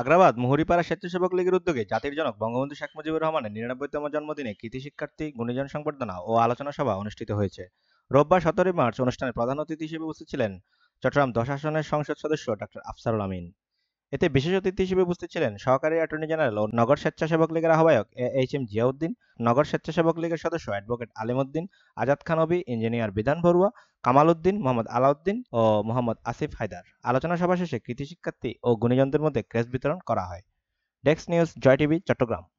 আগ্রাবাদ মোহরিপাড়া স্বেচ্ছাসেবক লীগের উদ্যোগে জাতির জনক বঙ্গবন্ধু শেখ মুজিবুর রহমানের নিরানব্বইতম জন্মদিনে কৃতি শিক্ষার্থী গুণীজন সংবর্ধনা ও আলোচনা সভা অনুষ্ঠিত হয়েছে রোববার সতেরোই মার্চ অনুষ্ঠানে প্রধান অতিথি হিসেবে উপস্থিত ছিলেন চট্টগ্রাম দশ আসনের সংসদ সদস্য ডক্টর আফসারুল আমিন এতে বিশেষ অতিথি হিসেবে উপস্থিত ছিলেন সহকারী অ্যাটর্নি জেনারেল ও নগর স্বেচ্ছাসেবক লীগের আহ্বায়ক এ এইচ এম জিয়াউদ্দিন নগর স্বেচ্ছাসেবক লীগের সদস্য অ্যাডভোকেট আলিমউদ্দিন আজাদ খানবি ইঞ্জিনিয়ার বিধান বড়ুয়া কামাল উদ্দিন মোহাম্মদ আলাউদ্দিন ও মোহাম্মদ আসিফ হায়দার আলোচনা সভা শেষে কৃতি শিক্ষার্থী ও গুণীজনদের মধ্যে ক্রেস বিতরণ করা হয় desk news Joy TV Chittagong